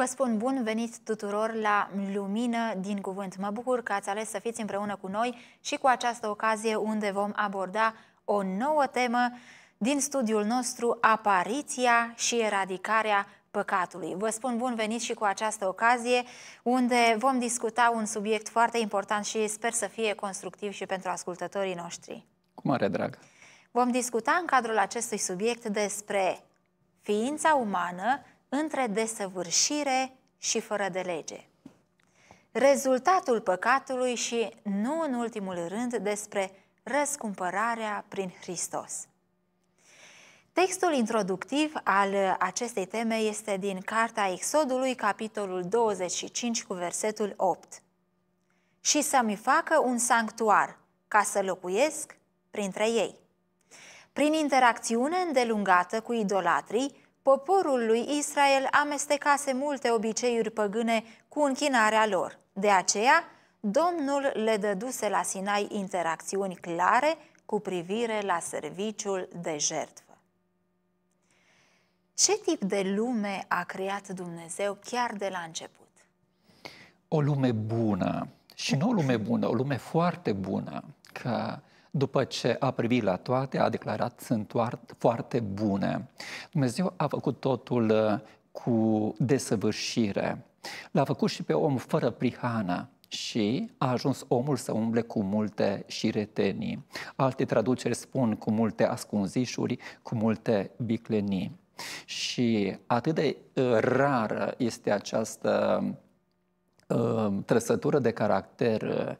Vă spun bun venit tuturor la Lumină din Cuvânt. Mă bucur că ați ales să fiți împreună cu noi și cu această ocazie unde vom aborda o nouă temă din studiul nostru Apariția și eradicarea păcatului. Vă spun bun venit și cu această ocazie unde vom discuta un subiect foarte important și sper să fie constructiv și pentru ascultătorii noștri. Cu mare drag! Vom discuta în cadrul acestui subiect despre ființa umană între desăvârșire și fără de lege. Rezultatul păcatului și, nu în ultimul rând, despre răscumpărarea prin Hristos. Textul introductiv al acestei teme este din Carta Exodului, capitolul 25, cu versetul 8. Și să-mi facă un sanctuar, ca să locuiesc printre ei. Prin interacțiune îndelungată cu idolatrii, Poporul lui Israel amestecase multe obiceiuri păgâne cu închinarea lor. De aceea, Domnul le dăduse la Sinai interacțiuni clare cu privire la serviciul de jertfă. Ce tip de lume a creat Dumnezeu chiar de la început? O lume bună. Și nu o lume bună, o lume foarte bună. Că după ce a privit la toate, a declarat sunt foarte bune. Dumnezeu a făcut totul uh, cu desăvârșire. L-a făcut și pe om fără prihană și a ajuns omul să umble cu multe retenii. Alte traduceri spun cu multe ascunzișuri, cu multe biclenii. Și atât de uh, rară este această uh, trăsătură de caracter uh,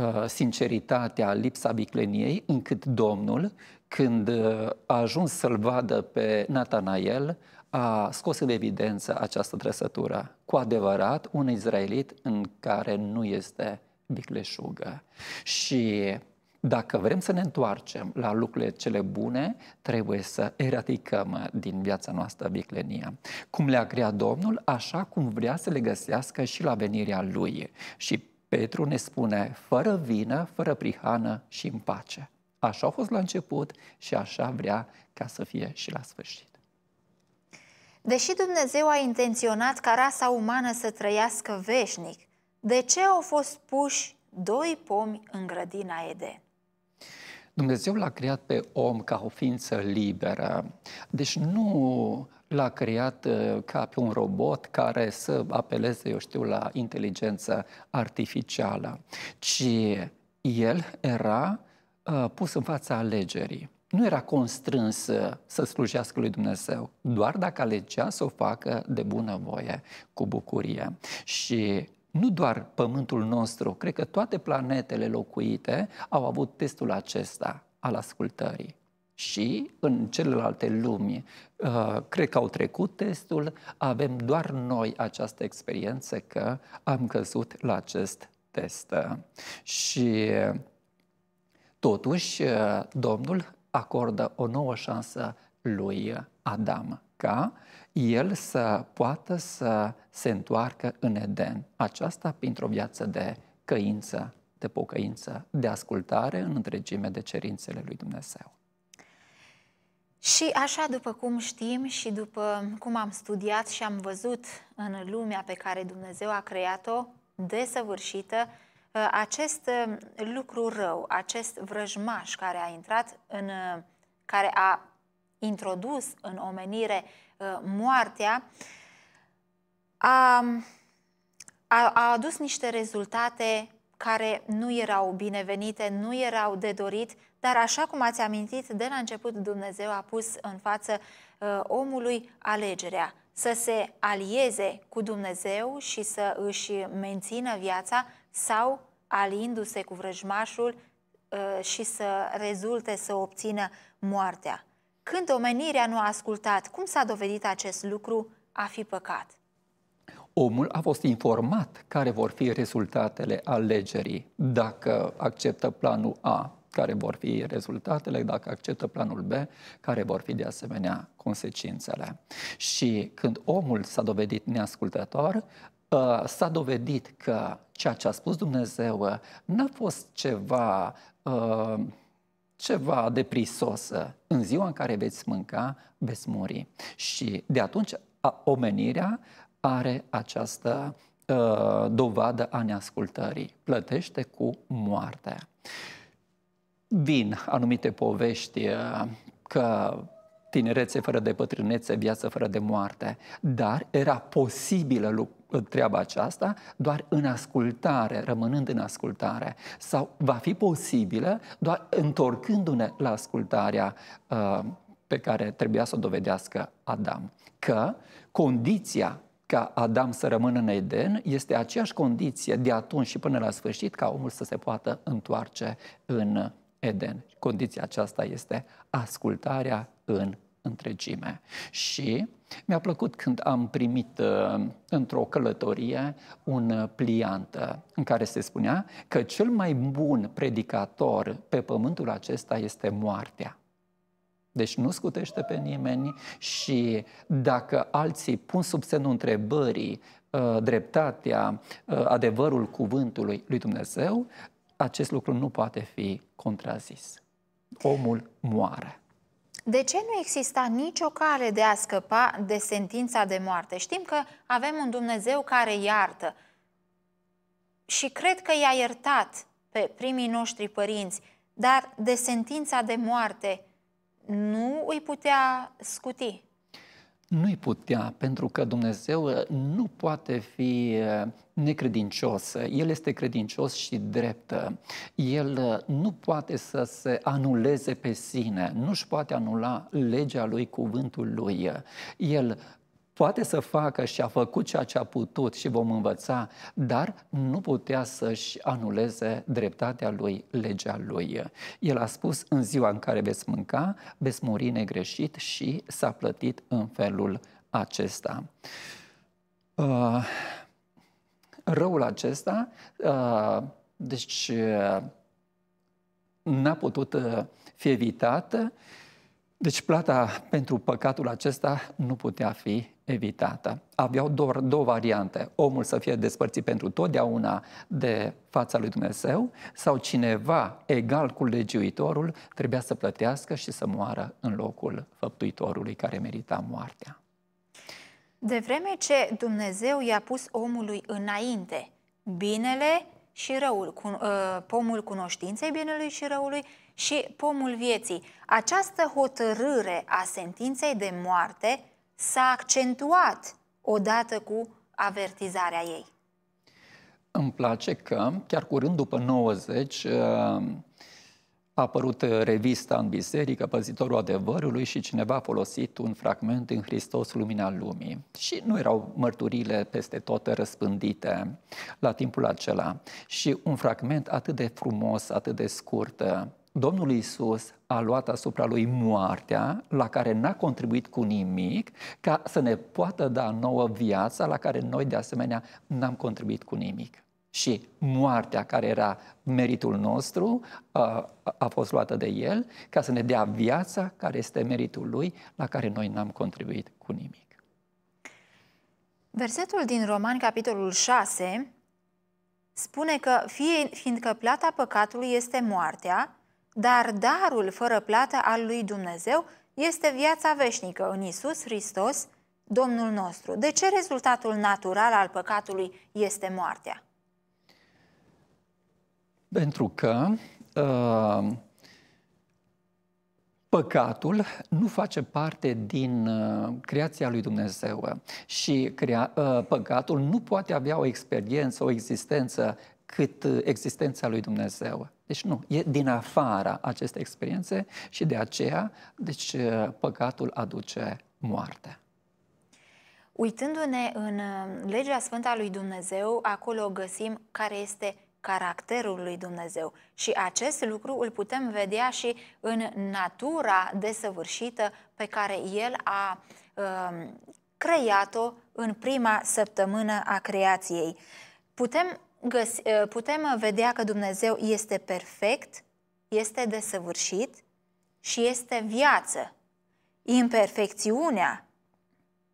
Uh, sinceritatea, lipsa bicleniei, încât Domnul, când uh, a ajuns să-l vadă pe Natanael, a scos în evidență această trăsătură. Cu adevărat, un izraelit în care nu este bicleșugă. Și dacă vrem să ne întoarcem la lucrurile cele bune, trebuie să eradicăm din viața noastră viclenia. Cum le-a creat Domnul, așa cum vrea să le găsească și la venirea Lui. Și Petru ne spune, fără vină, fără prihană și în pace. Așa a fost la început și așa vrea ca să fie și la sfârșit. Deși Dumnezeu a intenționat ca rasa umană să trăiască veșnic, de ce au fost puși doi pomi în grădina Eden? Dumnezeu l-a creat pe om ca o ființă liberă. Deci nu l-a creat uh, ca pe un robot care să apeleze, eu știu, la inteligența artificială, ci el era uh, pus în fața alegerii. Nu era constrâns uh, să slujească lui Dumnezeu, doar dacă alegea să o facă de bună voie, cu bucurie. Și nu doar pământul nostru, cred că toate planetele locuite au avut testul acesta al ascultării și în celelalte lumi. Uh, cred că au trecut testul, avem doar noi această experiență că am căzut la acest test. Și totuși uh, Domnul acordă o nouă șansă lui Adam ca el să poată să se întoarcă în Eden. Aceasta printr-o viață de căință, de pocăință, de ascultare în întregime de cerințele lui Dumnezeu. Și așa, după cum știm și după cum am studiat și am văzut în lumea pe care Dumnezeu a creat-o, desăvârșită, ă, acest ă, lucru rău, acest vrăjmaș care a intrat în, ă, care a introdus în omenire moartea, a, a, a adus niște rezultate care nu erau binevenite, nu erau de dorit dar așa cum ați amintit, de la început Dumnezeu a pus în față uh, omului alegerea să se alieze cu Dumnezeu și să își mențină viața sau aliindu-se cu vrăjmașul uh, și să rezulte să obțină moartea. Când omenirea nu a ascultat, cum s-a dovedit acest lucru a fi păcat? Omul a fost informat care vor fi rezultatele alegerii dacă acceptă planul A care vor fi rezultatele dacă acceptă planul B, care vor fi de asemenea consecințele. Și când omul s-a dovedit neascultător, ă, s-a dovedit că ceea ce a spus Dumnezeu ă, n-a fost ceva ă, ceva deprisos. În ziua în care veți mânca, veți muri. Și de atunci omenirea are această uh, dovadă a neascultării. Plătește cu moartea vin anumite povești uh, că tinerețe fără de pătrânețe, viață fără de moarte, dar era posibilă treaba aceasta doar în ascultare, rămânând în ascultare, sau va fi posibilă doar întorcându-ne la ascultarea uh, pe care trebuia să o dovedească Adam. Că condiția ca Adam să rămână în Eden este aceeași condiție de atunci și până la sfârșit ca omul să se poată întoarce în Eden. Condiția aceasta este ascultarea în întregime. Și mi-a plăcut când am primit uh, într-o călătorie un uh, pliant uh, în care se spunea că cel mai bun predicator pe pământul acesta este moartea. Deci nu scutește pe nimeni și dacă alții pun sub semnul întrebării dreptatea, adevărul cuvântului lui Dumnezeu, acest lucru nu poate fi contrazis. Omul moare. De ce nu exista nicio cale de a scăpa de sentința de moarte? Știm că avem un Dumnezeu care iartă și cred că i-a iertat pe primii noștri părinți, dar de sentința de moarte nu îi putea scuti nu-i putea, pentru că Dumnezeu uh, nu poate fi uh, necredincios. El este credincios și drept. El uh, nu poate să se anuleze pe sine, nu-și poate anula legea lui, cuvântul lui. El Poate să facă și a făcut ceea ce a putut și vom învăța, dar nu putea să-și anuleze dreptatea lui, legea lui. El a spus, în ziua în care veți mânca, veți muri negreșit și s-a plătit în felul acesta. Uh, răul acesta, uh, deci, uh, n-a putut uh, fi evitat. Deci plata pentru păcatul acesta nu putea fi evitată. Aveau doar două variante. Omul să fie despărțit pentru totdeauna de fața lui Dumnezeu sau cineva egal cu legiuitorul trebuia să plătească și să moară în locul făptuitorului care merita moartea. De vreme ce Dumnezeu i-a pus omului înainte binele și răul, cu, uh, ă, pomul cunoștinței binelui și răului și pomul vieții, această hotărâre a sentinței de moarte – s-a accentuat odată cu avertizarea ei. Îmi place că, chiar curând după 90, uh, a apărut revista în biserică, Păzitorul Adevărului și cineva a folosit un fragment din Hristos Lumina Lumii. Și nu erau mărturile peste tot răspândite la timpul acela. Și un fragment atât de frumos, atât de scurt, uh, Domnul Isus a luat asupra lui moartea, la care n-a contribuit cu nimic, ca să ne poată da nouă viața, la care noi, de asemenea, n-am contribuit cu nimic. Și moartea, care era meritul nostru, a fost luată de El, ca să ne dea viața, care este meritul Lui, la care noi n-am contribuit cu nimic. Versetul din Roman, capitolul 6, spune că fie, fiindcă plata păcatului este moartea, dar darul fără plată al lui Dumnezeu este viața veșnică în Isus Hristos, Domnul nostru. De ce rezultatul natural al păcatului este moartea? Pentru că uh, păcatul nu face parte din uh, creația lui Dumnezeu și crea, uh, păcatul nu poate avea o experiență, o existență cât uh, existența lui Dumnezeu. Deci nu, e din afara acestei experiențe și de aceea, deci, uh, păcatul aduce moartea. Uitându-ne în uh, legea sfântă a lui Dumnezeu, acolo găsim care este caracterul lui Dumnezeu și acest lucru îl putem vedea și în natura desăvârșită pe care El a um, creat-o în prima săptămână a creației. Putem găs- ă, putem vedea că Dumnezeu este perfect, este desăvârșit și este viață. Imperfecțiunea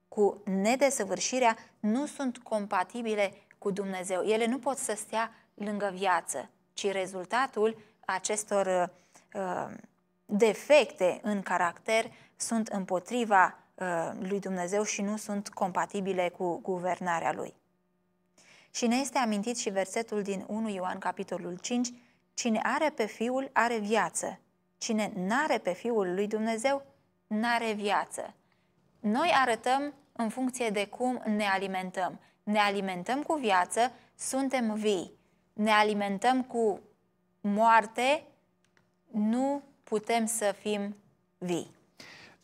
cu nedesăvârșirea nu sunt compatibile cu Dumnezeu. Ele nu pot să stea lângă viață, ci rezultatul acestor uh, defecte în caracter sunt împotriva uh, lui Dumnezeu și nu sunt compatibile cu guvernarea lui. Și ne este amintit și versetul din 1 Ioan, capitolul 5, Cine are pe Fiul, are viață. Cine n-are pe Fiul lui Dumnezeu, n-are viață. Noi arătăm în funcție de cum ne alimentăm. Ne alimentăm cu viață, suntem vii. Ne alimentăm cu moarte, nu putem să fim vii.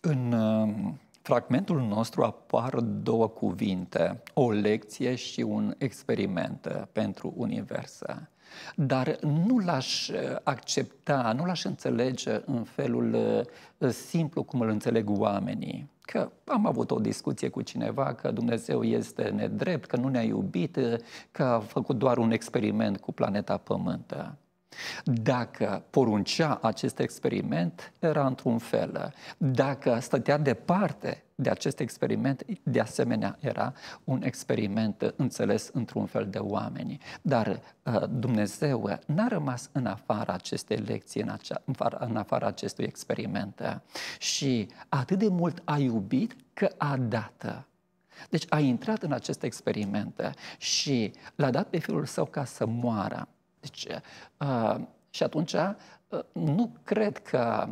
În uh fragmentul nostru apar două cuvinte, o lecție și un experiment uh, pentru universă. Dar nu l-aș uh, accepta, nu l-aș înțelege în felul uh, simplu cum îl înțeleg oamenii. Că am avut o discuție cu cineva că Dumnezeu este nedrept, că nu ne-a iubit, că a făcut doar un experiment cu planeta Pământ. Dacă poruncea acest experiment, era într-un fel. Dacă stătea departe de acest experiment, de asemenea, era un experiment înțeles într-un fel de oameni. Dar uh, Dumnezeu n-a rămas în afara acestei lecții, în, acea, în afara acestui experiment. Și atât de mult a iubit că a dat. Deci a intrat în acest experiment și l-a dat pe Fiul Său ca să moară deci, uh, și atunci, uh, nu cred că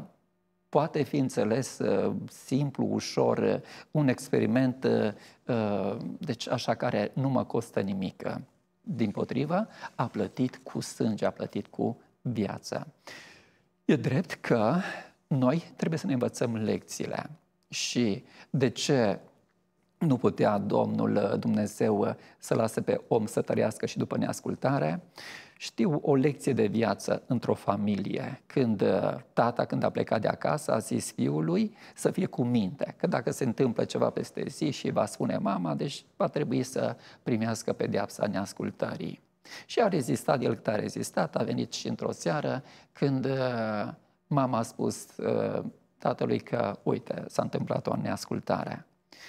poate fi înțeles uh, simplu, ușor, uh, un experiment, uh, uh deci așa care nu mă costă nimic. Din potrivă, a plătit cu sânge, a plătit cu viața. E drept că noi trebuie să ne învățăm lecțiile. Și de ce nu putea Domnul Dumnezeu să lase pe om să tărească și după neascultare? Uh, știu o lecție de viață într-o familie, când uh, tata, când a plecat de acasă, a zis fiului să fie cu minte, că dacă se întâmplă ceva peste zi și va spune mama, deci va trebui să primească pedeapsa neascultării. Și a rezistat, el cât a rezistat, a venit și într-o seară când uh, mama a spus uh, tatălui că, uite, s-a întâmplat o neascultare.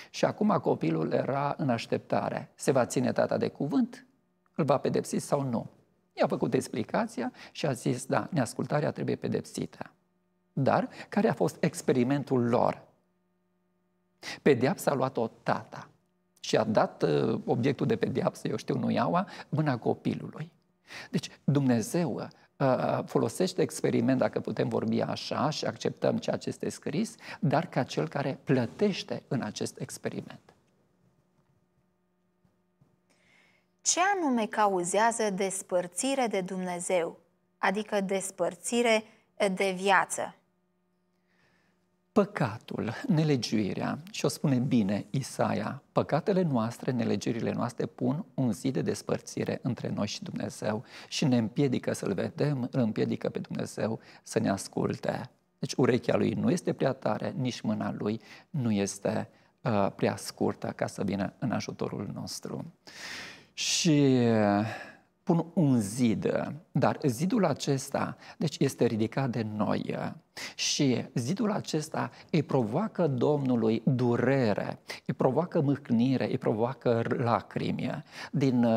Și acum copilul era în așteptare. Se va ține tata de cuvânt? Îl va pedepsi sau nu? I-a făcut explicația și a zis, da, neascultarea trebuie pedepsită. Dar care a fost experimentul lor? Pedeapsa a luat-o tata și a dat uh, obiectul de pedeapsă, eu știu, nu iaua, mâna copilului. Deci Dumnezeu uh, uh, folosește experiment, dacă putem vorbi așa și acceptăm ceea ce este scris, dar ca cel care plătește în acest experiment. ce anume cauzează despărțire de Dumnezeu, adică despărțire de viață. Păcatul, nelegiuirea, și o spune bine Isaia, păcatele noastre, nelegiurile noastre pun un zid de despărțire între noi și Dumnezeu și ne împiedică să-L vedem, îl împiedică pe Dumnezeu să ne asculte. Deci urechea lui nu este prea tare, nici mâna lui nu este uh, prea scurtă ca să vină în ajutorul nostru și uh, pun un zid, uh, dar zidul acesta, deci este ridicat de noi uh, și zidul acesta îi provoacă Domnului durere, îi provoacă mâhnire, îi provoacă lacrimi. Din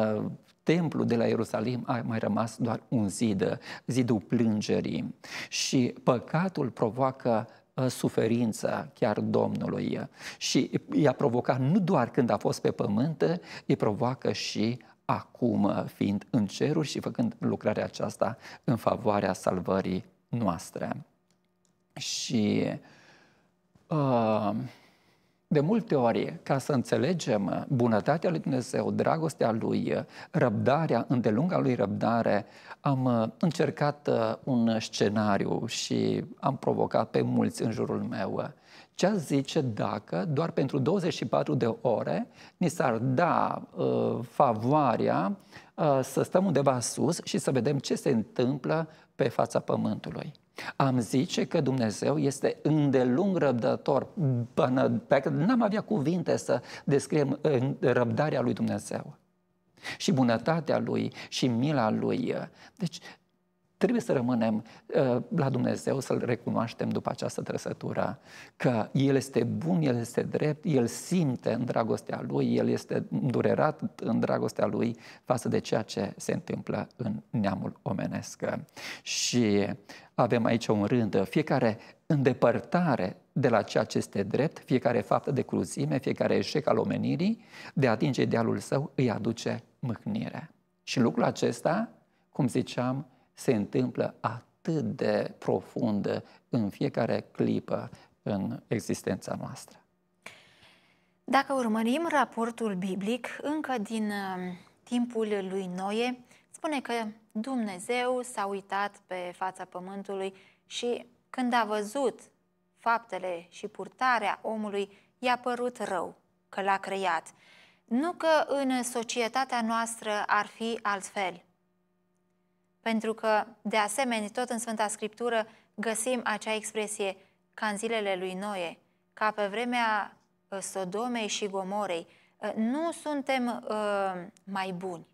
templu de la Ierusalim a mai rămas doar un zid, zidul plângerii și păcatul provoacă Uh, suferința chiar Domnului și i-a provocat nu doar când a fost pe pământ, îi provoacă și acum, fiind în ceruri și făcând lucrarea aceasta în favoarea salvării noastre. Și uh, de multe ori, ca să înțelegem uh, bunătatea lui Dumnezeu, dragostea lui, uh, răbdarea, îndelunga lui răbdare, am uh, încercat un scenariu și am provocat pe mulți în jurul meu. Ce zice dacă doar pentru 24 de ore ni s-ar da uh, favoarea uh, să stăm undeva sus și să vedem ce se întâmplă pe fața pământului? Am zice că Dumnezeu este îndelung răbdător, până pe n-am avea cuvinte să descriem răbdarea lui Dumnezeu și bunătatea lui și mila lui. Uh, deci trebuie să rămânem uh, la Dumnezeu, să-L recunoaștem după această trăsătură, că El este bun, El este drept, El simte în dragostea Lui, El este durerat în dragostea Lui față de ceea ce se întâmplă în neamul omenesc. Și avem aici un rând, fiecare îndepărtare de la ceea ce este drept, fiecare faptă de cruzime, fiecare eșec al omenirii, de a atinge idealul său, îi aduce mâhnire. Și lucrul acesta, cum ziceam, se întâmplă atât de profundă în fiecare clipă în existența noastră. Dacă urmărim raportul biblic, încă din um, timpul lui Noe, spune că Dumnezeu s-a uitat pe fața pământului și când a văzut faptele și purtarea omului, i-a părut rău că l-a creat. Nu că în societatea noastră ar fi altfel – pentru că, de asemenea, tot în Sfânta Scriptură găsim acea expresie ca în zilele lui Noe, ca pe vremea ă, Sodomei și Gomorei. Ă, nu suntem uh, mai buni.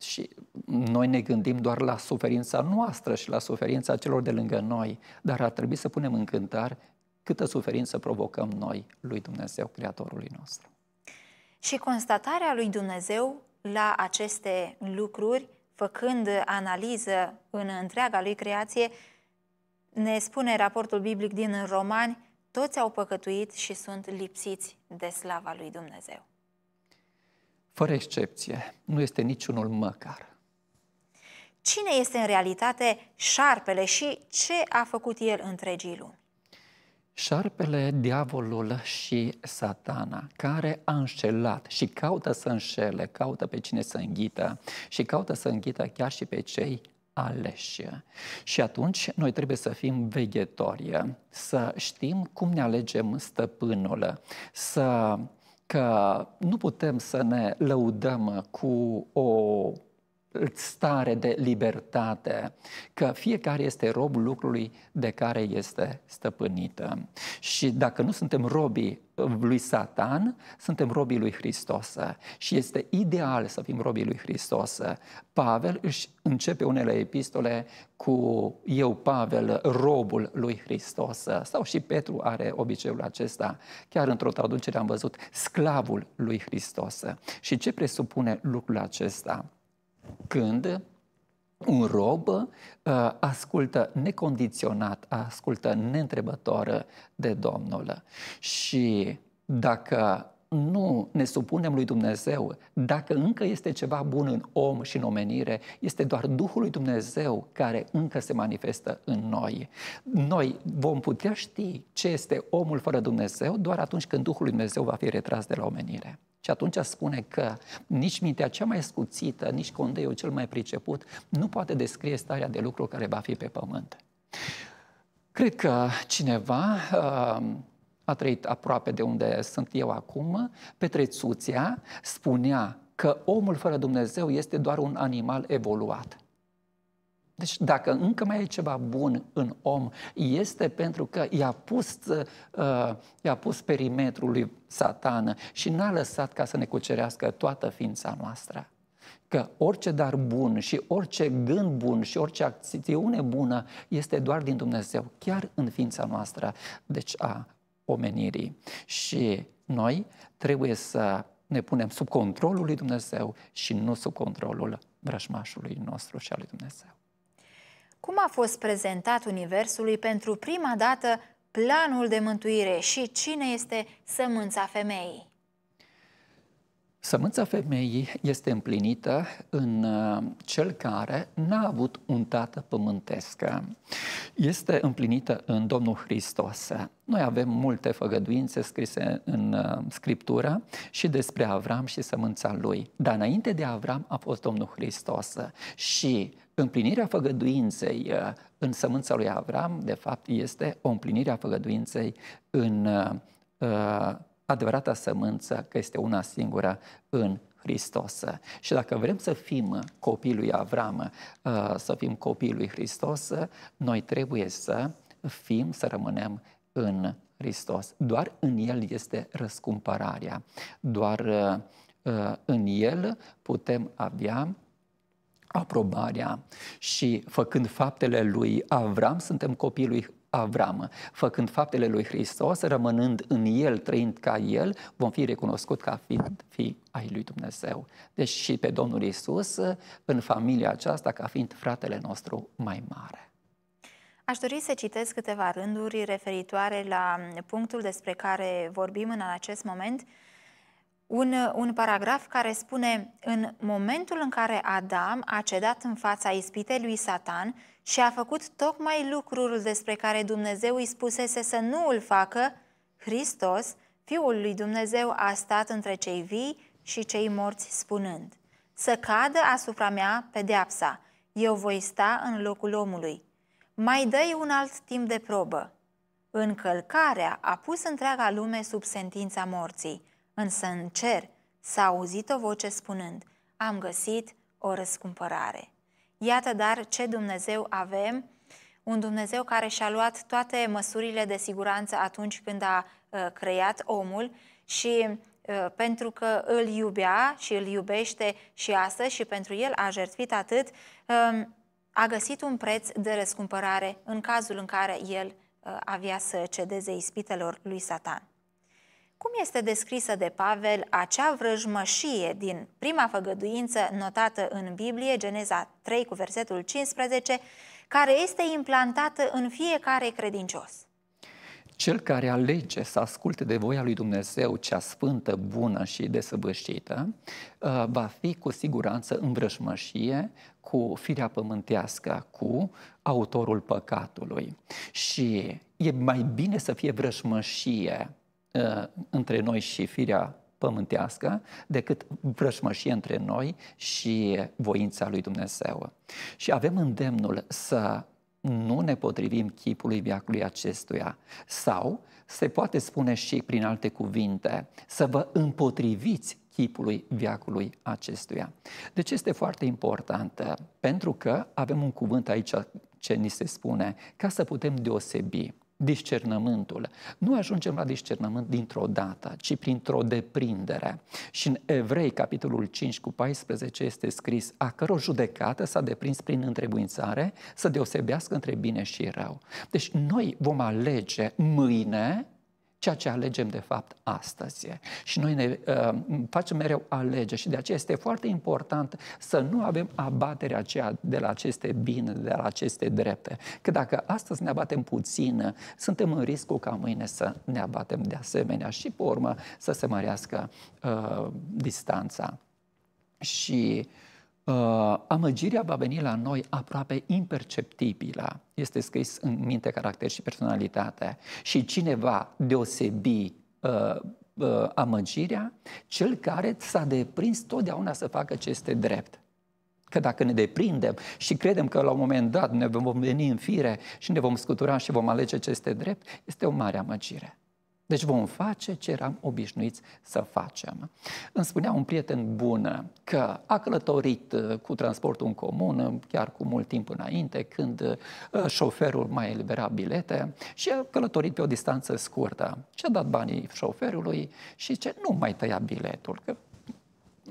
Și noi ne gândim doar la suferința noastră și la suferința celor de lângă noi, dar ar trebui să punem în cântar câtă suferință provocăm noi lui Dumnezeu, Creatorului nostru. Și constatarea lui Dumnezeu la aceste lucruri făcând analiză în întreaga lui creație, ne spune raportul biblic din Romani, toți au păcătuit și sunt lipsiți de slava lui Dumnezeu. Fără excepție, nu este niciunul măcar. Cine este în realitate șarpele și ce a făcut el întregii lumi? Șarpele, diavolul și satana, care a înșelat și caută să înșele, caută pe cine să înghită și caută să înghită chiar și pe cei aleși. Și atunci noi trebuie să fim veghetori, să știm cum ne alegem stăpânul, să că nu putem să ne lăudăm cu o stare de libertate, că fiecare este rob lucrului de care este stăpânită. Și dacă nu suntem robii lui Satan, suntem robii lui Hristos. Și este ideal să fim robii lui Hristos. Pavel își începe unele epistole cu eu, Pavel, robul lui Hristos. Sau și Petru are obiceiul acesta. Chiar într-o traducere am văzut sclavul lui Hristos. Și ce presupune lucrul acesta? când un rob uh, ascultă necondiționat, ascultă neîntrebător de Domnul. Și dacă nu ne supunem lui Dumnezeu, dacă încă este ceva bun în om și în omenire, este doar Duhul lui Dumnezeu care încă se manifestă în noi. Noi vom putea ști ce este omul fără Dumnezeu doar atunci când Duhul lui Dumnezeu va fi retras de la omenire. Și atunci spune că nici mintea cea mai scuțită, nici condeiul cel mai priceput nu poate descrie starea de lucru care va fi pe pământ. Cred că cineva um, a trăit aproape de unde sunt eu acum, Petrețuția spunea că omul fără Dumnezeu este doar un animal evoluat. Deci dacă încă mai e ceva bun în om, este pentru că i-a pus, uh, i-a pus perimetrul lui satană și n-a lăsat ca să ne cucerească toată ființa noastră. Că orice dar bun și orice gând bun și orice acțiune bună este doar din Dumnezeu, chiar în ființa noastră, deci a omenirii. Și noi trebuie să ne punem sub controlul lui Dumnezeu și nu sub controlul vrăjmașului nostru și al lui Dumnezeu cum a fost prezentat Universului pentru prima dată planul de mântuire și cine este sămânța femeii? Sămânța femeii este împlinită în uh, cel care n-a avut un tată pământesc. Este împlinită în Domnul Hristos. Noi avem multe făgăduințe scrise în uh, Scriptură și despre Avram și sămânța lui. Dar înainte de Avram a fost Domnul Hristos. Și Împlinirea făgăduinței uh, în sămânța lui Avram, de fapt, este o împlinire a făgăduinței în uh, uh, adevărata sămânță, că este una singură în Hristos. Și dacă vrem să fim copii lui Avram, să fim copii lui Hristos, noi trebuie să fim, să rămânem în Hristos. Doar în El este răscumpărarea. Doar în El putem avea aprobarea și făcând faptele lui Avram, suntem copiii lui Avram, făcând faptele lui Hristos, rămânând în El, trăind ca El, vom fi recunoscut ca fiind fi ai lui Dumnezeu. Deci și pe Domnul Isus în familia aceasta ca fiind fratele nostru mai mare. Aș dori să citesc câteva rânduri referitoare la punctul despre care vorbim în acest moment, un, un paragraf care spune în momentul în care Adam a cedat în fața ispitei lui Satan și a făcut tocmai lucrul despre care Dumnezeu îi spusese să nu îl facă, Hristos, Fiul lui Dumnezeu, a stat între cei vii și cei morți spunând, să cadă asupra mea pedeapsa, eu voi sta în locul omului. Mai dă un alt timp de probă. Încălcarea a pus întreaga lume sub sentința morții însă în cer s-a auzit o voce spunând, am găsit o răscumpărare. Iată dar ce Dumnezeu avem, un Dumnezeu care și-a luat toate măsurile de siguranță atunci când a uh, creat omul și uh, pentru că îl iubea și îl iubește și astăzi și pentru el a jertfit atât, uh, a găsit un preț de răscumpărare în cazul în care el avea să cedeze ispitelor lui Satan. Cum este descrisă de Pavel acea vrăjmășie din prima făgăduință notată în Biblie, Geneza 3 cu versetul 15, care este implantată în fiecare credincios? Cel care alege să asculte de voia lui Dumnezeu, cea sfântă, bună și desăvârșită, uh, va fi cu siguranță în vrăjmășie cu firea pământească, cu autorul păcatului. Și e mai bine să fie vrăjmășie Ă, între noi și firea pământească decât vrășmășie între noi și voința lui Dumnezeu. Și avem îndemnul să nu ne potrivim chipului viacului acestuia sau se poate spune și prin alte cuvinte, să vă împotriviți chipului viacului acestuia. Deci este foarte important, pentru că avem un cuvânt aici ce ni se spune, ca să putem deosebi discernământul. Nu ajungem la discernământ dintr-o dată, ci printr-o deprindere. Și în Evrei, capitolul 5 cu 14, este scris a căror judecată s-a deprins prin întrebuințare să deosebească între bine și rău. Deci noi vom alege mâine ceea ce alegem de fapt astăzi. Și noi ne uh, facem mereu alege și de aceea este foarte important să nu avem abaterea aceea de la aceste bine, de la aceste drepte. Că dacă astăzi ne abatem puțin, suntem în riscul ca mâine să ne abatem de asemenea și pe urmă să se mărească uh, distanța. Și uh, Uh, amăgirea va veni la noi aproape imperceptibilă. Este scris în minte, caracter și personalitate. Și cine va deosebi uh, uh, amăgirea? Cel care s-a deprins totdeauna să facă ce este drept. Că dacă ne deprindem și credem că la un moment dat ne vom veni în fire și ne vom scutura și vom alege ce este drept, este o mare amăgire. Deci vom face ce eram obișnuiți să facem. Îmi spunea un prieten bun că a călătorit uh, cu transportul în comun, uh, chiar cu mult timp înainte, când uh, șoferul mai elibera bilete și a călătorit pe o distanță scurtă. Și a dat banii șoferului și ce nu mai tăia biletul, că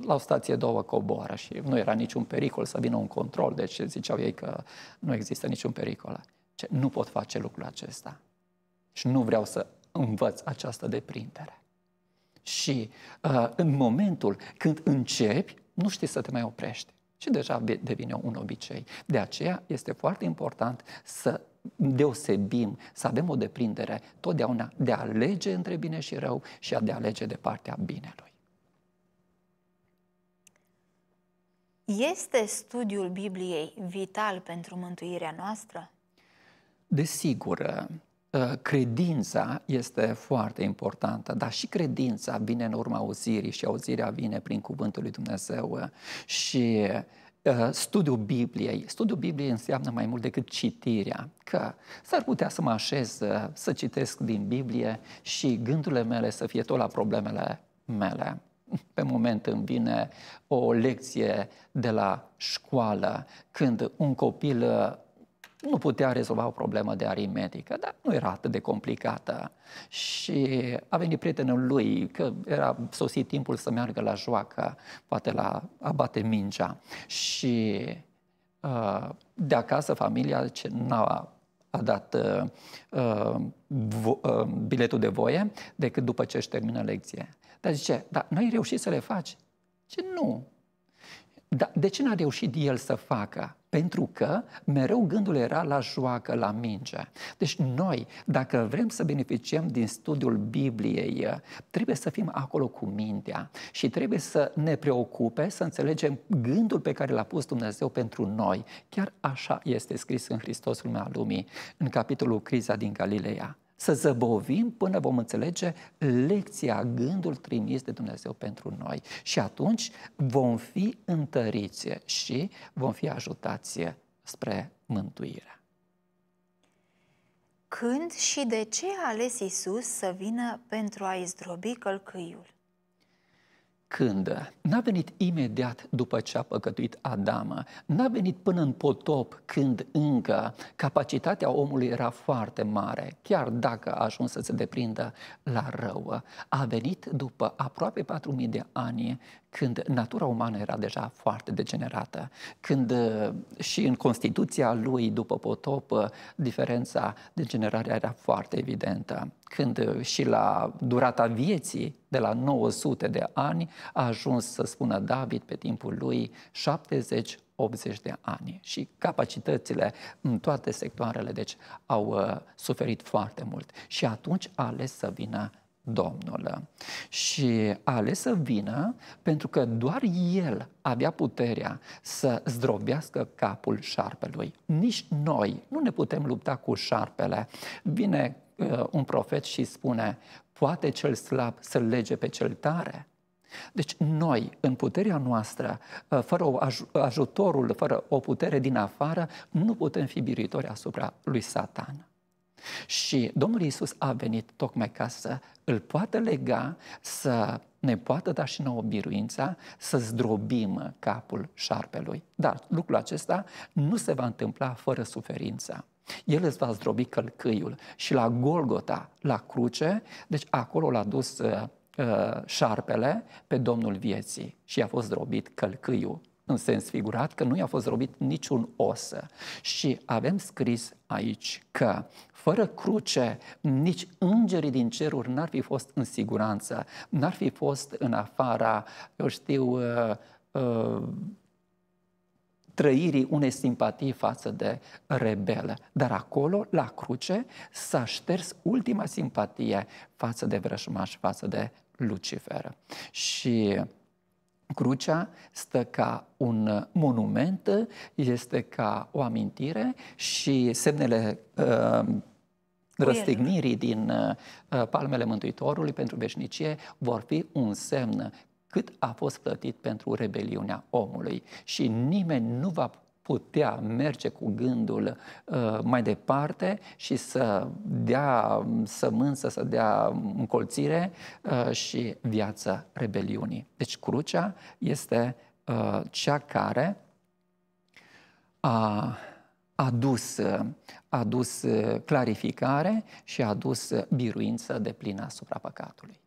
la o stație două coboară și nu era niciun pericol să vină un control, deci ziceau ei că nu există niciun pericol. Ce, nu pot face lucrul acesta. Și nu vreau să învăț această deprindere. Și uh, în momentul când începi, nu știi să te mai oprești. Și deja devine un obicei. De aceea este foarte important să deosebim, să avem o deprindere totdeauna de a alege între bine și rău și a de a alege de partea binelui. Este studiul Bibliei vital pentru mântuirea noastră? Desigur, Ă, credința este foarte importantă, dar și credința vine în urma auzirii și auzirea vine prin cuvântul lui Dumnezeu și ă, studiul Bibliei. Studiul Bibliei înseamnă mai mult decât citirea, că s-ar putea să mă așez ă, să citesc din Biblie și gândurile mele să fie tot la problemele mele pe moment îmi vine o lecție de la școală, când un copil nu putea rezolva o problemă de aritmetică, dar nu era atât de complicată. Și a venit prietenul lui, că era sosit timpul să meargă la joacă, poate la a bate mingea. Și uh, de acasă familia ce n-a a dat uh, vo, uh, biletul de voie decât după ce își termină lecție. Dar zice, dar nu ai reușit să le faci? Ce nu. Dar de ce n-a reușit el să facă? pentru că mereu gândul era la joacă, la minge. Deci noi, dacă vrem să beneficiem din studiul Bibliei, trebuie să fim acolo cu mintea și trebuie să ne preocupe, să înțelegem gândul pe care l-a pus Dumnezeu pentru noi. Chiar așa este scris în Hristos, lumea lumii, în capitolul Criza din Galileea să zăbovim până vom înțelege lecția, gândul trimis de Dumnezeu pentru noi. Și atunci vom fi întăriți și vom fi ajutați spre mântuire. Când și de ce a ales Isus să vină pentru a izdrobi călcâiul? când? N-a venit imediat după ce a păcătuit Adama, n-a venit până în potop când încă capacitatea omului era foarte mare, chiar dacă a ajuns să se deprindă la rău. A venit după aproape 4.000 de ani când natura umană era deja foarte degenerată, când uh, și în Constituția lui după potop uh, diferența de generare era foarte evidentă, când uh, și la durata vieții de la 900 de ani a ajuns să spună David pe timpul lui 70 80 de ani și capacitățile în toate sectoarele, deci, au uh, suferit foarte mult. Și atunci a ales să vină Domnul și a ales să vină pentru că doar el avea puterea să zdrobească capul șarpelui. Nici noi nu ne putem lupta cu șarpele. Vine uh, un profet și spune, poate cel slab să lege pe cel tare. Deci noi, în puterea noastră, uh, fără ajutorul, fără o putere din afară, nu putem fi biritori asupra lui Satan. Și Domnul Iisus a venit tocmai ca să îl poată lega, să ne poată da și nouă biruința, să zdrobim capul șarpelui. Dar lucrul acesta nu se va întâmpla fără suferință. El îți va zdrobi călcâiul și la Golgota, la cruce, deci acolo l-a dus uh, uh, șarpele pe Domnul vieții și a fost zdrobit călcâiul în sens figurat, că nu i-a fost robit niciun os. Și avem scris aici că fără cruce, nici îngerii din ceruri n-ar fi fost în siguranță, n-ar fi fost în afara, eu știu, uh, uh, trăirii unei simpatii față de rebelă. Dar acolo, la cruce, s-a șters ultima simpatie față de vrășmaș, față de Lucifer. Și Crucea stă ca un monument, este ca o amintire și semnele uh, răstignirii din uh, palmele Mântuitorului pentru veșnicie vor fi un semn cât a fost plătit pentru rebeliunea omului și nimeni nu va putea merge cu gândul uh, mai departe și să dea sămânță, să dea încolțire uh, și viață rebeliunii. Deci crucea este uh, cea care a adus, a adus clarificare și a adus biruință de plină asupra păcatului.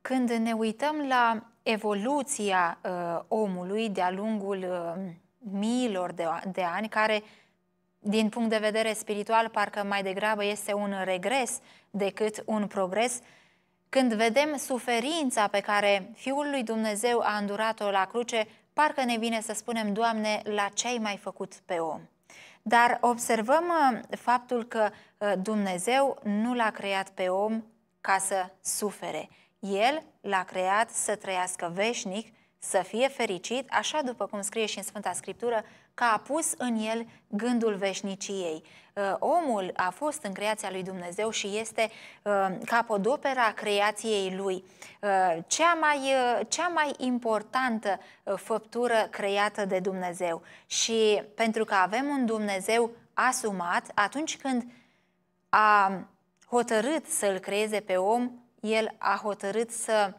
Când ne uităm la evoluția uh, omului de-a lungul uh, miilor de, de ani, care, din punct de vedere spiritual, parcă mai degrabă este un regres decât un progres, când vedem suferința pe care Fiul lui Dumnezeu a îndurat-o la cruce, parcă ne vine să spunem, Doamne, la ce ai mai făcut pe om? Dar observăm uh, faptul că uh, Dumnezeu nu l-a creat pe om ca să sufere. El l-a creat să trăiască veșnic să fie fericit, așa după cum scrie și în Sfânta Scriptură, că a pus în el gândul veșniciei. Uh, omul a fost în creația lui Dumnezeu și este uh, capodopera creației lui. Uh, cea mai, cea mai importantă făptură creată de Dumnezeu. Și pentru că avem un Dumnezeu asumat, atunci când a hotărât să-l creeze pe om, el a hotărât să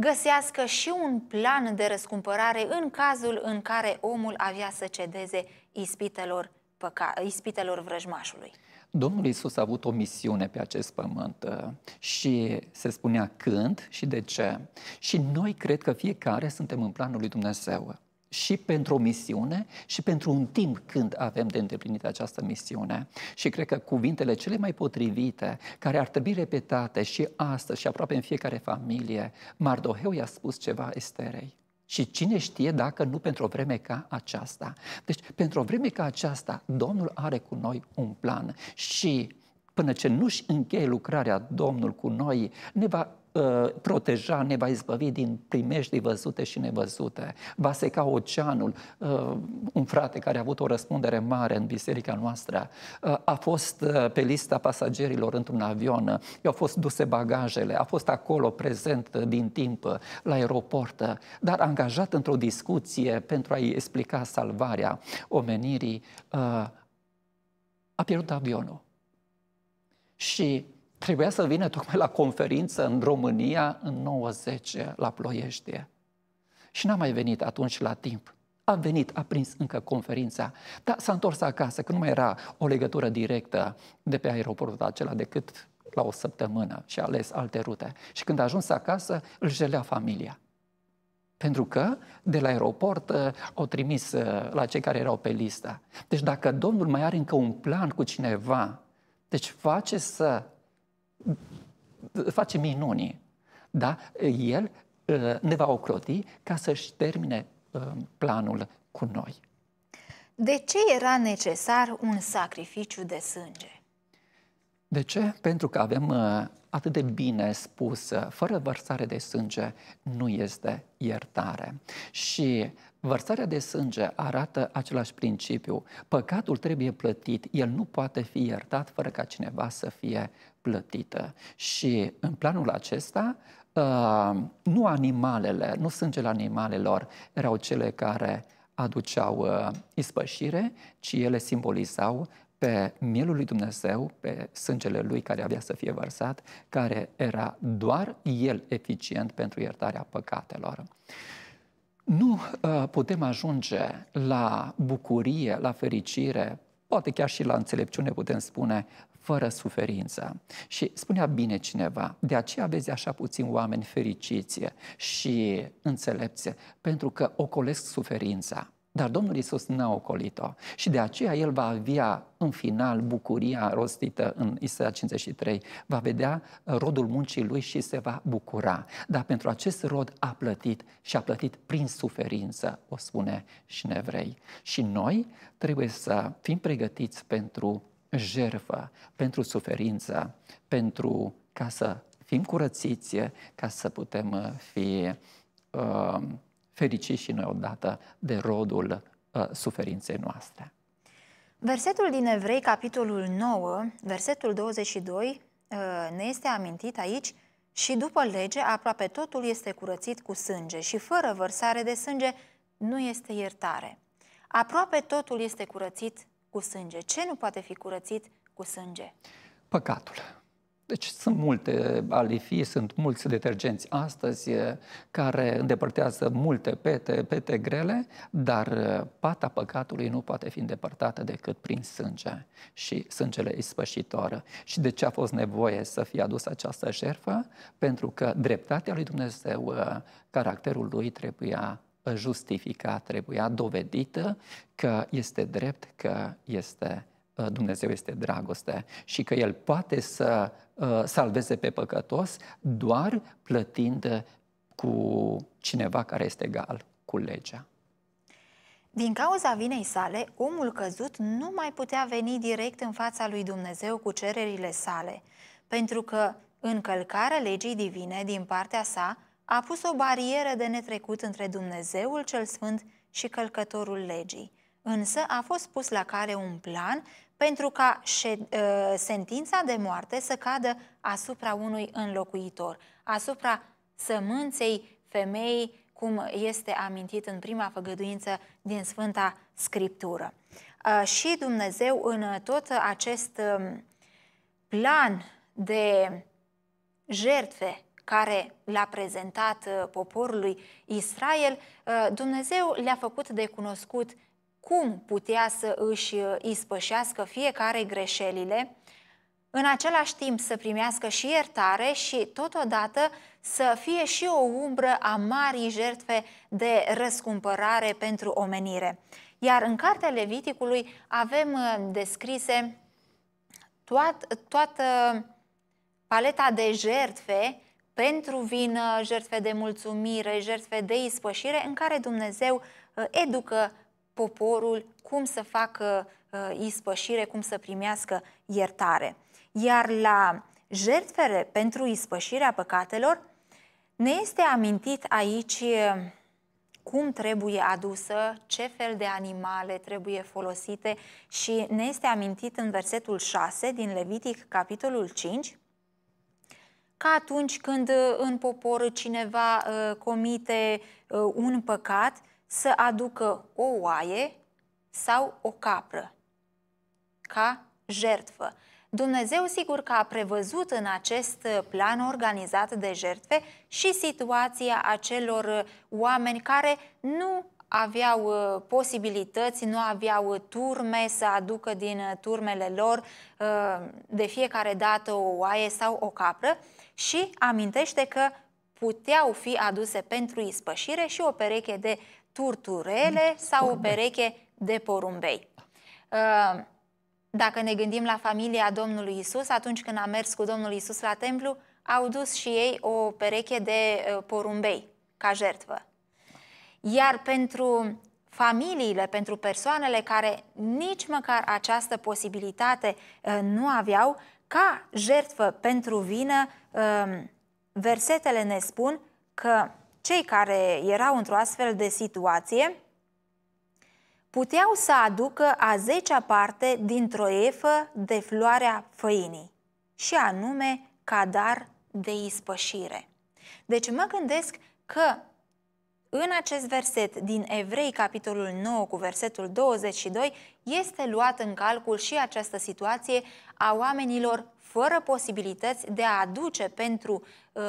găsească și un plan de răscumpărare în cazul în care omul avea să cedeze ispitelor, păca, ispitelor vrăjmașului. Domnul Isus a avut o misiune pe acest pământ uh, și se spunea când și de ce. Și noi cred că fiecare suntem în planul lui Dumnezeu și pentru o misiune și pentru un timp când avem de îndeplinit această misiune. Și cred că cuvintele cele mai potrivite, care ar trebui repetate și astăzi și aproape în fiecare familie, Mardoheu i-a spus ceva Esterei. Și cine știe dacă nu pentru o vreme ca aceasta. Deci, pentru o vreme ca aceasta, Domnul are cu noi un plan și până ce nu-și încheie lucrarea Domnul cu noi, ne va Uh, proteja, ne va izbăvi din primejdii văzute și nevăzute. Va seca oceanul. Uh, un frate care a avut o răspundere mare în biserica noastră uh, a fost pe lista pasagerilor într-un avion, i-au fost duse bagajele, a fost acolo prezent din timp la aeroport, dar angajat într-o discuție pentru a-i explica salvarea omenirii, a pierdut avionul. Și Trebuia să vină tocmai la conferință în România în 90 la Ploiește. Și n-a mai venit atunci la timp. A venit, a prins încă conferința, dar s-a întors acasă, că nu mai era o legătură directă de pe aeroportul acela decât la o săptămână și a ales alte rute. Și când a ajuns acasă, îl jelea familia. Pentru că de la aeroport uh, au trimis uh, la cei care erau pe lista. Deci dacă Domnul mai are încă un plan cu cineva, deci face să face minuni. Da? El uh, ne va ocroti ca să-și termine uh, planul cu noi. De ce era necesar un sacrificiu de sânge? De ce? Pentru că avem uh, atât de bine spus, fără vărsare de sânge nu este iertare. Și vărsarea de sânge arată același principiu. Păcatul trebuie plătit, el nu poate fi iertat fără ca cineva să fie plătită. Și în planul acesta, uh, nu animalele, nu sângele animalelor erau cele care aduceau uh, ispășire, ci ele simbolizau pe mielul lui Dumnezeu, pe sângele lui care avea să fie vărsat, care era doar el eficient pentru iertarea păcatelor. Nu uh, putem ajunge la bucurie, la fericire, poate chiar și la înțelepciune putem spune, fără suferință. Și spunea bine cineva, de aceea vezi așa puțin oameni fericiți și înțelepți, pentru că ocolesc suferința. Dar Domnul Isus n-a ocolit-o și de aceea el va avea în final bucuria rostită în Isaia 53, va vedea rodul muncii lui și se va bucura. Dar pentru acest rod a plătit și a plătit prin suferință, o spune și nevrei. Și noi trebuie să fim pregătiți pentru jervă, pentru suferință, pentru ca să fim curățiți, ca să putem uh, fi uh, fericiți și noi odată de rodul uh, suferinței noastre. Versetul din Evrei, capitolul 9, versetul 22, uh, ne este amintit aici și după lege aproape totul este curățit cu sânge și fără vărsare de sânge nu este iertare. Aproape totul este curățit cu sânge. Ce nu poate fi curățit cu sânge? Păcatul. Deci sunt multe alifii, sunt mulți detergenți astăzi eh, care îndepărtează multe pete, pete grele, dar eh, pata păcatului nu poate fi îndepărtată decât prin sânge și sângele ispășitor. Și de ce a fost nevoie să fie adusă această șerfă? Pentru că dreptatea lui Dumnezeu, eh, caracterul lui trebuia justificat, trebuia dovedită că este drept, că este uh, Dumnezeu este dragoste și că El poate să uh, salveze pe păcătos doar plătind cu cineva care este egal cu legea. Din cauza vinei sale, omul căzut nu mai putea veni direct în fața lui Dumnezeu cu cererile sale, pentru că încălcarea legii divine din partea sa a pus o barieră de netrecut între Dumnezeul cel Sfânt și călcătorul legii. Însă a fost pus la care un plan pentru ca ă, sentința de moarte să cadă asupra unui înlocuitor, asupra sămânței femeii, cum este amintit în prima făgăduință din Sfânta Scriptură. Ă, și Dumnezeu în tot acest ă, plan de jertfe care l-a prezentat uh, poporului Israel, uh, Dumnezeu le-a făcut de cunoscut cum putea să își uh, ispășească fiecare greșelile, în același timp să primească și iertare și totodată să fie și o umbră a marii jertfe de răscumpărare pentru omenire. Iar în Cartea Leviticului avem descrise toat, toată paleta de jertfe pentru vină, jertfe de mulțumire, jertfe de ispășire, în care Dumnezeu uh, educă poporul cum să facă uh, ispășire, cum să primească iertare. Iar la jertfele pentru ispășirea păcatelor, ne este amintit aici uh, cum trebuie adusă, ce fel de animale trebuie folosite și ne este amintit în versetul 6 din Levitic, capitolul 5, ca atunci când uh, în popor cineva uh, comite uh, un păcat să aducă o oaie sau o capră ca jertfă. Dumnezeu sigur că a prevăzut în acest plan organizat de jertfe și situația acelor oameni care nu aveau posibilități, nu aveau turme să aducă din turmele lor de fiecare dată o oaie sau o capră, și amintește că puteau fi aduse pentru ispășire și o pereche de turturele sau o pereche de porumbei. Uh, dacă ne gândim la familia Domnului Isus, atunci când a mers cu Domnul Isus la templu, au dus și ei o pereche de uh, porumbei ca jertvă. Iar pentru familiile, pentru persoanele care nici măcar această posibilitate uh, nu aveau, ca jertfă pentru vină Ehm, versetele ne spun că cei care erau într-o astfel de situație puteau să aducă a zecea parte dintr-o efă de floarea făinii, și anume ca dar de ispășire. Deci mă gândesc că în acest verset din Evrei, capitolul 9, cu versetul 22, este luat în calcul și această situație a oamenilor fără posibilități de a aduce pentru uh,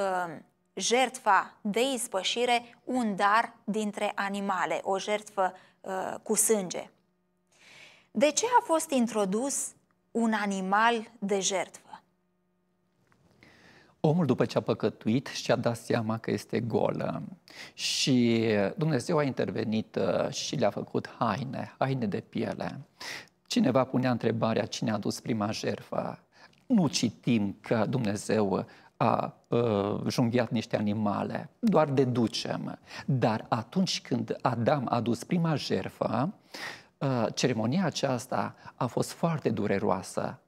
jertfa de ispășire un dar dintre animale, o jertfă uh, cu sânge. De ce a fost introdus un animal de jertfă? Omul după ce a păcătuit și-a dat seama că este golă uh, și Dumnezeu a intervenit uh, și le-a făcut haine, haine de piele. Cineva punea întrebarea cine a dus prima jertfă nu citim că Dumnezeu a uh, junghiat niște animale, doar deducem. Dar atunci când Adam a dus prima jerfă, uh, ceremonia aceasta a fost foarte dureroasă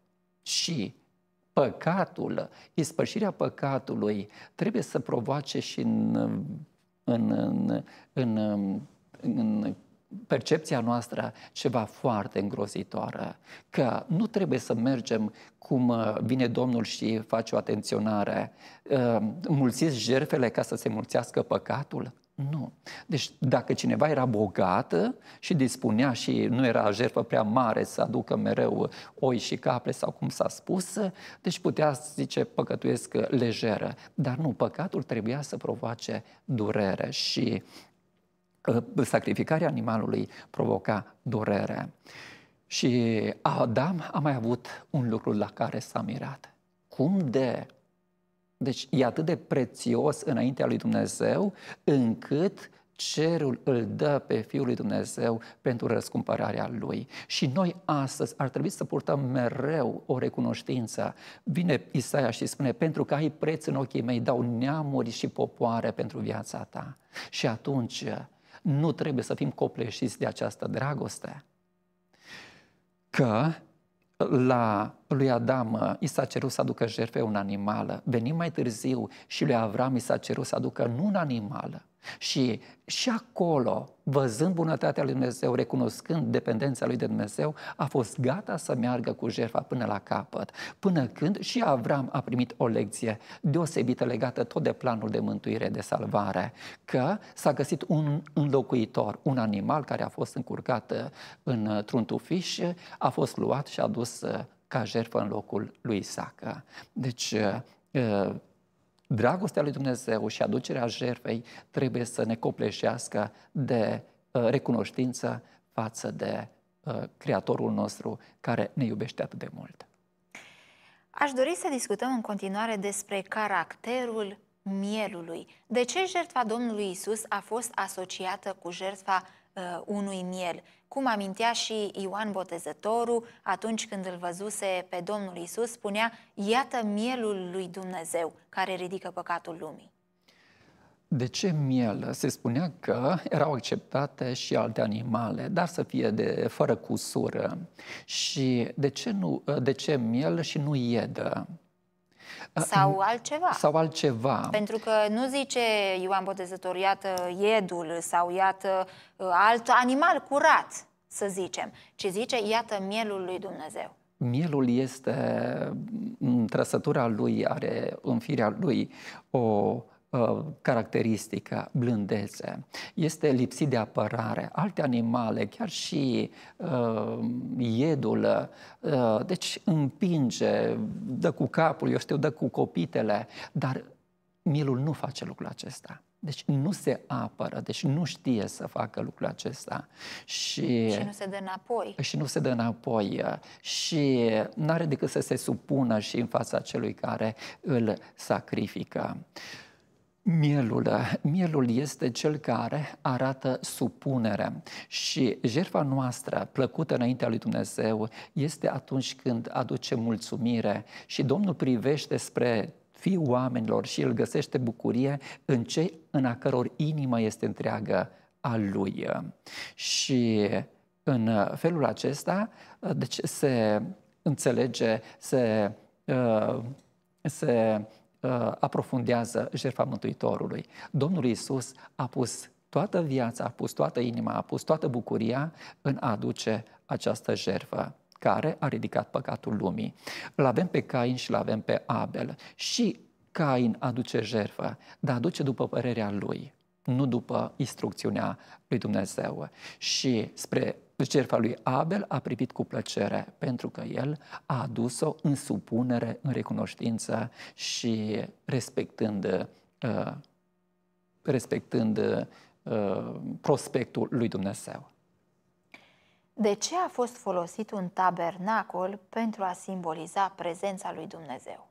și păcatul, ispășirea păcatului trebuie să provoace și în, în, în, în, în percepția noastră ceva foarte îngrozitoare, că nu trebuie să mergem cum uh, vine Domnul și face o atenționare, uh, mulțiți jerfele ca să se mulțească păcatul. Nu. Deci dacă cineva era bogat și dispunea și nu era jertfă prea mare să aducă mereu oi și capre sau cum s-a spus, deci putea zice păcătuiesc lejeră. Dar nu, păcatul trebuia să provoace durere și uh, sacrificarea animalului provoca durere. Și Adam a mai avut un lucru la care s-a mirat. Cum de? Deci e atât de prețios înaintea lui Dumnezeu încât cerul îl dă pe Fiul lui Dumnezeu pentru răscumpărarea lui. Și noi astăzi ar trebui să purtăm mereu o recunoștință. Vine Isaia și spune, pentru că ai preț în ochii mei, dau neamuri și popoare pentru viața ta. Și atunci nu trebuie să fim copleșiți de această dragoste. Că la lui Adam i s-a cerut să aducă jertfe un animal, venim mai târziu și lui Avram i s-a cerut să aducă nu un animal, și și acolo, văzând bunătatea lui Dumnezeu, recunoscând dependența lui de Dumnezeu, a fost gata să meargă cu jertfa până la capăt, până când și Avram a primit o lecție deosebită legată tot de planul de mântuire, de salvare, că s-a găsit un înlocuitor, un animal care a fost încurcat uh, în truntufiș, a fost luat și adus uh, ca jertfă în locul lui Isaac. Deci, uh, dragostea lui Dumnezeu și aducerea jertfei trebuie să ne copleșească de uh, recunoștință față de uh, Creatorul nostru care ne iubește atât de mult. Aș dori să discutăm în continuare despre caracterul mielului. De ce jertfa Domnului Isus a fost asociată cu jertfa uh, unui miel? cum amintea și Ioan Botezătorul atunci când îl văzuse pe Domnul Isus, spunea, iată mielul lui Dumnezeu care ridică păcatul lumii. De ce miel? Se spunea că erau acceptate și alte animale, dar să fie de, fără cusură. Și de ce, nu, de ce miel și nu iedă? Sau altceva. Sau altceva. Pentru că nu zice Ioan Botezător, iată iedul sau iată ă, alt animal curat, să zicem, ci zice iată mielul lui Dumnezeu. Mielul este, în trăsătura lui, are în firea lui o Uh, caracteristică, blândețe, este lipsit de apărare. Alte animale, chiar și uh, iedul, uh, deci împinge, dă cu capul, eu știu, dă cu copitele, dar mielul nu face lucrul acesta. Deci nu se apără, deci nu știe să facă lucrul acesta. Și, și nu se dă înapoi. Și nu se dă înapoi. Și nu are decât să se supună și în fața celui care îl sacrifică. Uh, Mielul. Mielul este cel care arată supunere și jertfa noastră plăcută înaintea lui Dumnezeu este atunci când aduce mulțumire și Domnul privește spre fii oamenilor și îl găsește bucurie în cei în a căror inimă este întreagă a lui. Și în felul acesta deci se înțelege, se, uh, se Uh, aprofundează jertfa Mântuitorului. Domnul Iisus a pus toată viața, a pus toată inima, a pus toată bucuria în a aduce această jertfă care a ridicat păcatul lumii. Îl avem pe Cain și îl avem pe Abel. Și Cain aduce jertfă, dar aduce după părerea lui, nu după instrucțiunea lui Dumnezeu. Și spre deci jertfa lui Abel a privit cu plăcere pentru că el a adus-o în supunere, în recunoștință și respectând, uh, respectând uh, prospectul lui Dumnezeu. De ce a fost folosit un tabernacol pentru a simboliza prezența lui Dumnezeu?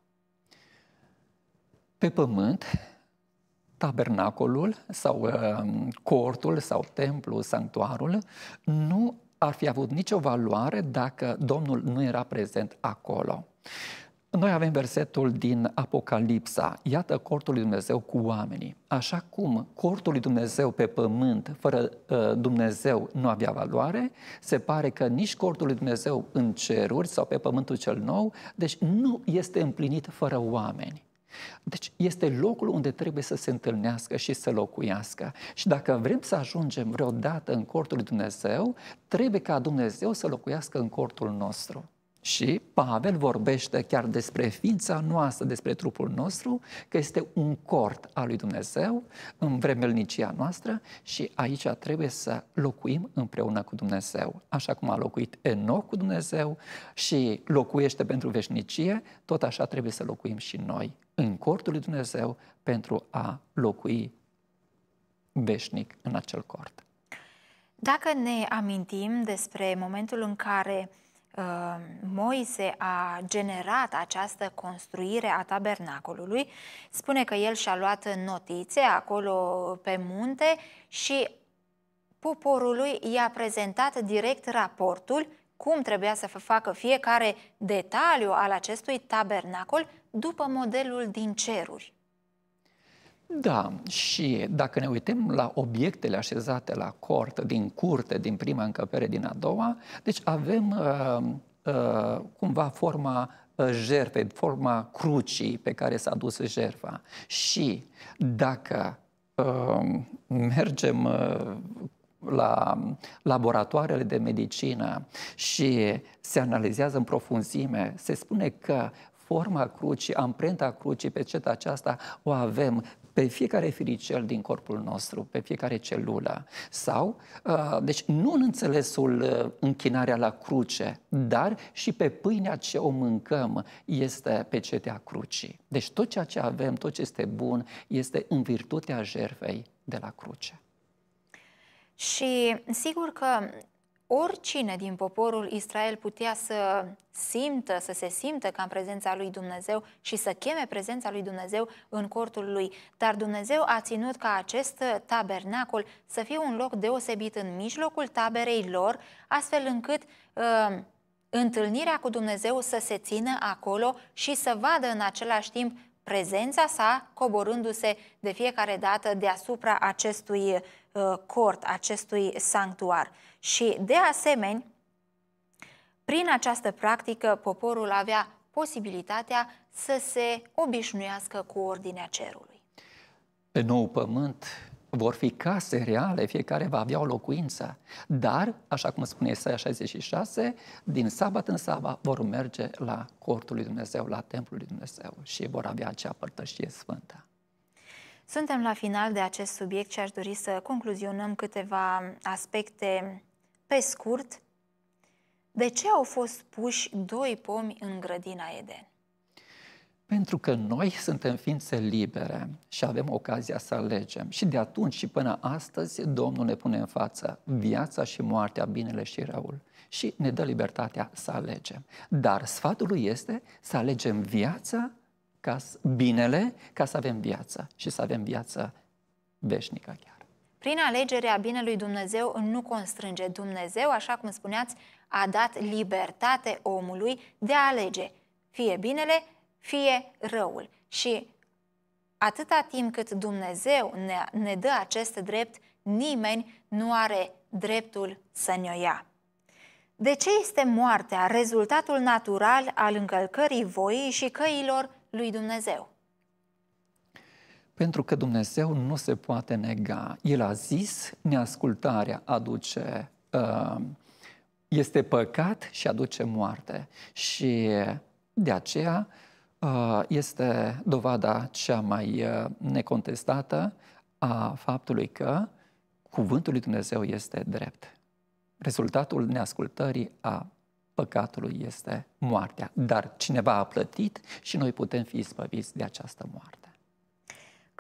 Pe pământ, tabernacolul sau ehm, cortul sau templul, sanctuarul, nu ar fi avut nicio valoare dacă Domnul nu era prezent acolo. Noi avem versetul din Apocalipsa, iată cortul lui Dumnezeu cu oamenii. Așa cum cortul lui Dumnezeu pe pământ, fără uh, Dumnezeu, nu avea valoare, se pare că nici cortul lui Dumnezeu în ceruri sau pe pământul cel nou, deci nu este împlinit fără oameni. Deci este locul unde trebuie să se întâlnească și să locuiască. Și dacă vrem să ajungem vreodată în cortul lui Dumnezeu, trebuie ca Dumnezeu să locuiască în cortul nostru. Și Pavel vorbește chiar despre ființa noastră, despre trupul nostru, că este un cort al lui Dumnezeu în vremelnicia noastră și aici trebuie să locuim împreună cu Dumnezeu. Așa cum a locuit Enoch cu Dumnezeu și locuiește pentru veșnicie, tot așa trebuie să locuim și noi în cortul lui Dumnezeu pentru a locui veșnic în acel cort. Dacă ne amintim despre momentul în care Ehm, Moise a generat această construire a tabernacolului. Spune că el și-a luat notițe acolo pe munte și poporului i-a prezentat direct raportul cum trebuia să facă fiecare detaliu al acestui tabernacol după modelul din ceruri. Da, și dacă ne uităm la obiectele așezate la cort, din curte, din prima încăpere, din a doua, deci avem uh, uh, cumva forma uh, jertfei, forma crucii pe care s-a dus jertfa. Și dacă uh, mergem uh, la laboratoarele de medicină și se analizează în profunzime, se spune că forma crucii, amprenta crucii pe ceta aceasta o avem pe fiecare firicel din corpul nostru, pe fiecare celulă. Sau, uh, deci nu în înțelesul uh, închinarea la cruce, dar și pe pâinea ce o mâncăm este pe cetea crucii. Deci tot ceea ce avem, tot ce este bun, este în virtutea jertfei de la cruce. Și sigur că oricine din poporul Israel putea să simtă, să se simtă ca în prezența lui Dumnezeu și să cheme prezența lui Dumnezeu în cortul lui. Dar Dumnezeu a ținut ca acest tabernacol să fie un loc deosebit în mijlocul taberei lor, astfel încât uh, întâlnirea cu Dumnezeu să se țină acolo și să vadă în același timp prezența sa coborându-se de fiecare dată deasupra acestui uh, cort, acestui sanctuar. Și de asemenea, prin această practică, poporul avea posibilitatea să se obișnuiască cu ordinea cerului. Pe nou pământ vor fi case reale, fiecare va avea o locuință, dar, așa cum spune Isaia 66, din sabat în sabat vor merge la cortul lui Dumnezeu, la templul lui Dumnezeu și vor avea acea părtășie sfântă. Suntem la final de acest subiect și aș dori să concluzionăm câteva aspecte pe scurt, de ce au fost puși doi pomi în grădina Eden? Pentru că noi suntem ființe libere și avem ocazia să alegem. Și de atunci și până astăzi, Domnul ne pune în față viața și moartea, binele și răul. Și ne dă libertatea să alegem. Dar sfatul lui este să alegem viața, ca binele, ca să avem viață și să avem viață veșnică chiar. Prin alegerea binelui Dumnezeu nu constrânge. Dumnezeu, așa cum spuneați, a dat libertate omului de a alege fie binele, fie răul. Și atâta timp cât Dumnezeu ne, ne dă acest drept, nimeni nu are dreptul să ne ia. De ce este moartea rezultatul natural al încălcării voii și căilor lui Dumnezeu? Pentru că Dumnezeu nu se poate nega. El a zis, neascultarea aduce, uh, este păcat și aduce moarte. Și de aceea uh, este dovada cea mai uh, necontestată a faptului că cuvântul lui Dumnezeu este drept. Rezultatul neascultării a păcatului este moartea, dar cineva a plătit și noi putem fi spăviți de această moarte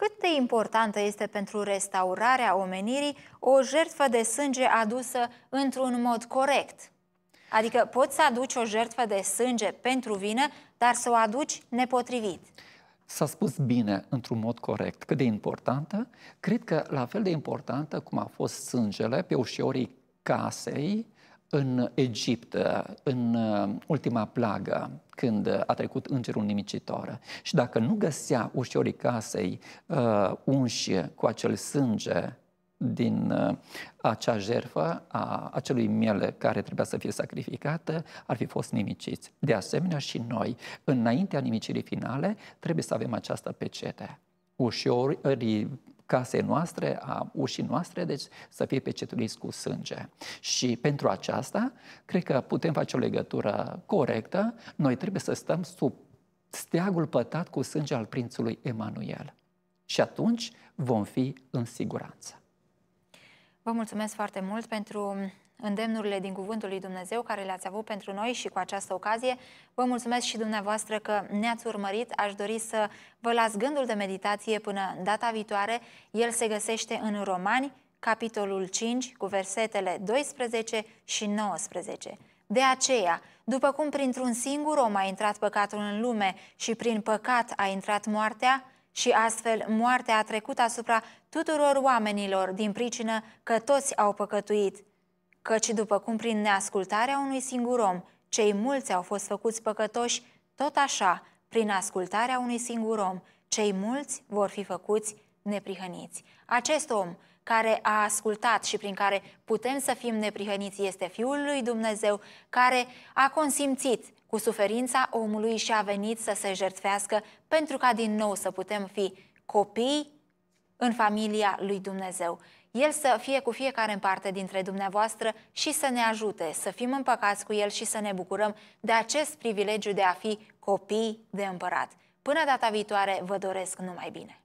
cât de importantă este pentru restaurarea omenirii o jertfă de sânge adusă într-un mod corect. Adică poți să aduci o jertfă de sânge pentru vină, dar să o aduci nepotrivit. S-a spus bine, într-un mod corect, cât de importantă. Cred că la fel de importantă cum a fost sângele pe ușorii casei, în Egipt, în uh, ultima plagă, când a trecut îngerul nimicitor. Și dacă nu găsea ușorii casei uh, unși cu acel sânge din uh, acea jerfă a acelui miel care trebuia să fie sacrificată, ar fi fost nimiciți. De asemenea și noi, înaintea nimicirii finale, trebuie să avem această pecete ușorii casei noastre, a ușii noastre, deci să fie pecetuiți cu sânge. Și pentru aceasta, cred că putem face o legătură corectă. Noi trebuie să stăm sub steagul pătat cu sânge al prințului Emanuel. Și atunci vom fi în siguranță. Vă mulțumesc foarte mult pentru îndemnurile din Cuvântul lui Dumnezeu care le-ați avut pentru noi și cu această ocazie. Vă mulțumesc și dumneavoastră că ne-ați urmărit. Aș dori să vă las gândul de meditație până data viitoare. El se găsește în Romani, capitolul 5, cu versetele 12 și 19. De aceea, după cum printr-un singur om a intrat păcatul în lume și prin păcat a intrat moartea, și astfel moartea a trecut asupra tuturor oamenilor din pricină că toți au păcătuit căci după cum prin neascultarea unui singur om cei mulți au fost făcuți păcătoși, tot așa, prin ascultarea unui singur om, cei mulți vor fi făcuți neprihăniți. Acest om care a ascultat și prin care putem să fim neprihăniți este Fiul lui Dumnezeu, care a consimțit cu suferința omului și a venit să se jertfească pentru ca din nou să putem fi copii în familia lui Dumnezeu. El să fie cu fiecare în parte dintre dumneavoastră și să ne ajute să fim împăcați cu El și să ne bucurăm de acest privilegiu de a fi copii de împărat. Până data viitoare, vă doresc numai bine!